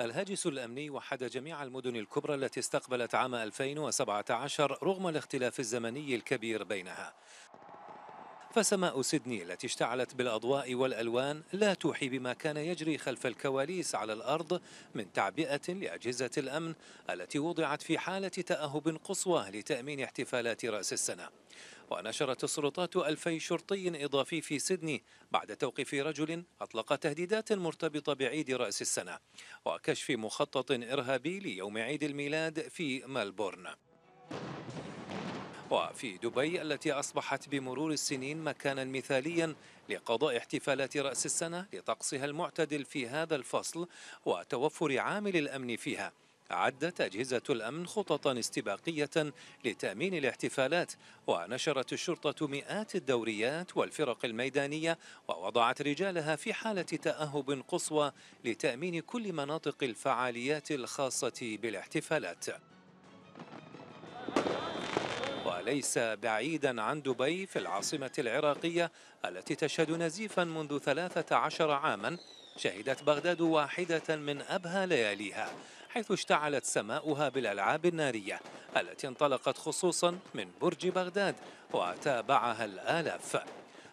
الهاجس الأمني وحد جميع المدن الكبرى التي استقبلت عام 2017 رغم الاختلاف الزمني الكبير بينها فسماء سيدني التي اشتعلت بالأضواء والألوان لا توحي بما كان يجري خلف الكواليس على الأرض من تعبئة لأجهزة الأمن التي وضعت في حالة تأهب قصوى لتأمين احتفالات رأس السنة ونشرت السلطات ألفي شرطي إضافي في سيدني بعد توقيف رجل أطلق تهديدات مرتبطة بعيد رأس السنة وكشف مخطط إرهابي ليوم عيد الميلاد في ملبورن وفي دبي التي أصبحت بمرور السنين مكانا مثاليا لقضاء احتفالات رأس السنة لطقسها المعتدل في هذا الفصل وتوفر عامل الأمن فيها عدت أجهزة الأمن خططا استباقية لتأمين الاحتفالات ونشرت الشرطة مئات الدوريات والفرق الميدانية ووضعت رجالها في حالة تأهب قصوى لتأمين كل مناطق الفعاليات الخاصة بالاحتفالات وليس بعيدا عن دبي في العاصمة العراقية التي تشهد نزيفا منذ 13 عاما شهدت بغداد واحدة من أبهى لياليها حيث اشتعلت سماؤها بالألعاب النارية التي انطلقت خصوصا من برج بغداد وتابعها الآلاف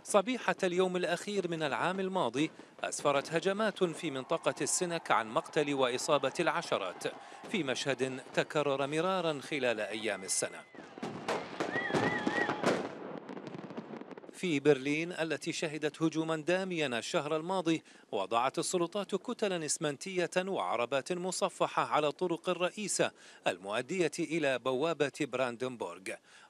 صبيحة اليوم الأخير من العام الماضي أسفرت هجمات في منطقة السنك عن مقتل وإصابة العشرات في مشهد تكرر مرارا خلال أيام السنة في برلين التي شهدت هجوما داميا الشهر الماضي وضعت السلطات كتلا إسمنتية وعربات مصفحة على طرق الرئيسة المؤدية إلى بوابة براندنبورغ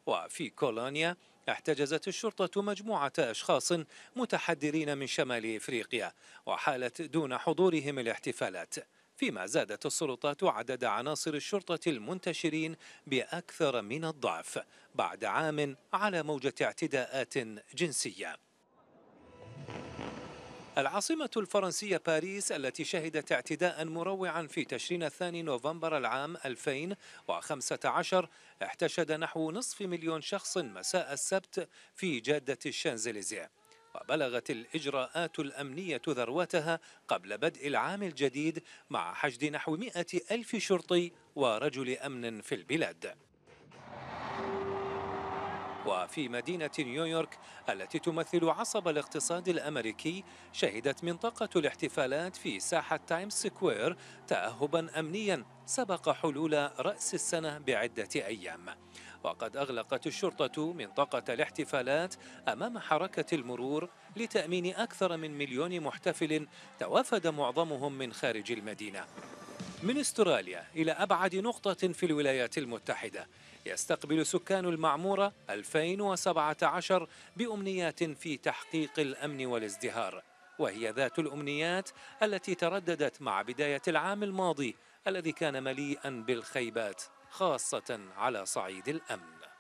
وفي كولونيا احتجزت الشرطة مجموعة أشخاص متحدرين من شمال إفريقيا وحالت دون حضورهم الاحتفالات فيما زادت السلطات عدد عناصر الشرطة المنتشرين بأكثر من الضعف بعد عام على موجة اعتداءات جنسية العاصمة الفرنسية باريس التي شهدت اعتداء مروعا في تشرين الثاني نوفمبر العام 2015 احتشد نحو نصف مليون شخص مساء السبت في جادة الشانزليزيه وبلغت الإجراءات الأمنية ذروتها قبل بدء العام الجديد مع حشد نحو مئة ألف شرطي ورجل أمن في البلاد وفي مدينة نيويورك التي تمثل عصب الاقتصاد الأمريكي شهدت منطقة الاحتفالات في ساحة تايمز سكوير تأهبا أمنيا سبق حلول رأس السنة بعدة أيام وقد أغلقت الشرطة منطقة الاحتفالات أمام حركة المرور لتأمين أكثر من مليون محتفل توافد معظمهم من خارج المدينة من استراليا إلى أبعد نقطة في الولايات المتحدة يستقبل سكان المعمورة 2017 بأمنيات في تحقيق الأمن والازدهار وهي ذات الأمنيات التي ترددت مع بداية العام الماضي الذي كان مليئا بالخيبات خاصة على صعيد الأمن